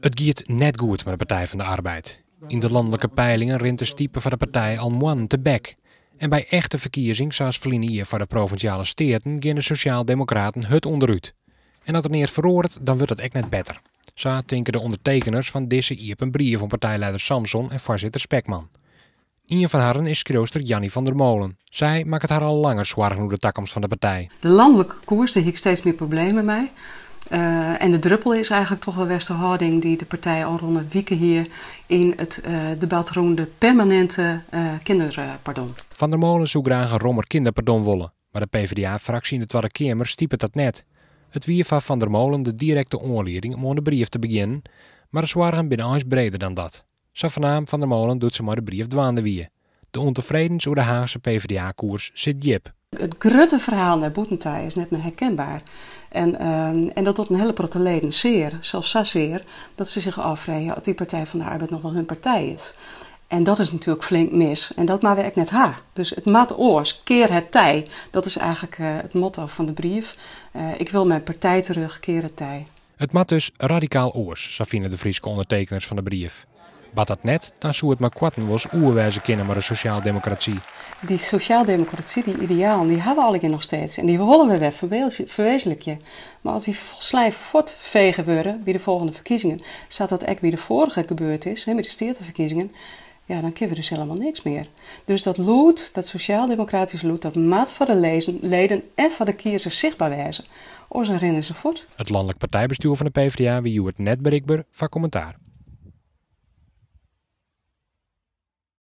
Het giert net goed met de Partij van de Arbeid. In de landelijke peilingen rint de stiepe van de partij al moan te bek. En bij echte verkiezing, zoals verliezen voor de provinciale steden, gaan de Sociaaldemocraten het onderuit. En als het neer verroert, dan wordt het echt net beter. Zo denken de ondertekeners van deze IP een brief van partijleider Samson en voorzitter Spekman. Een van Harren is krooster Jannie van der Molen. Zij maakt het haar al langer zwaar genoeg de takkomst van de partij. De landelijke koers, daar ik steeds meer problemen mee. Eh, en de druppel is eigenlijk toch wel Westerhouding die de partij al rond wieken hier in het uh, debat rond de permanente eh, kinderpardon. Van der Molen zou graag een rommer kinderpardon wollen, maar de PvdA-fractie in de Tweede Kamer stiept dat net. Het wier van Van der Molen de directe onleiding om aan de brief te beginnen, maar de zorgen binnen is breder dan dat. Savanaan Van der Molen doet ze maar de brief dwaande wie. De ontevreden over de Haagse PvdA-koers zit jip het grutte verhaal naar Boetentai is net meer herkenbaar. En, ehm, en dat tot een hele protte leden zeer, zelfs zeer, dat ze zich afvragen of die Partij van de Arbeid nog wel hun partij is. En dat is natuurlijk flink mis. En dat maar werkt net haar. Dus het maat oors, keer het tij. Dat is eigenlijk eh, het motto van de brief. Eh, ik wil mijn partij terug, keer het tij. Het maat dus radicaal oors, Safine de Frieske ondertekeners van de brief. Wat dat net, dan zou het maar kwarten was oerwijze kennen maar de sociaaldemocratie. Die sociaaldemocratie, die ideaal, die hebben we al nog steeds. En die willen we weer, verwezenlijk je. Maar als we slijf vegen worden bij de volgende verkiezingen, staat dat echt bij de vorige gebeurd is, hè, met de steerteverkiezingen, ja, dan kennen we dus helemaal niks meer. Dus dat lood, dat sociaal-democratisch lood, dat maat van de lezen, leden en van de kiezers zichtbaar wijzen. Oorzaak herinneren ze voort. Het landelijk partijbestuur van de PvdA wie het net berikbaar, van commentaar.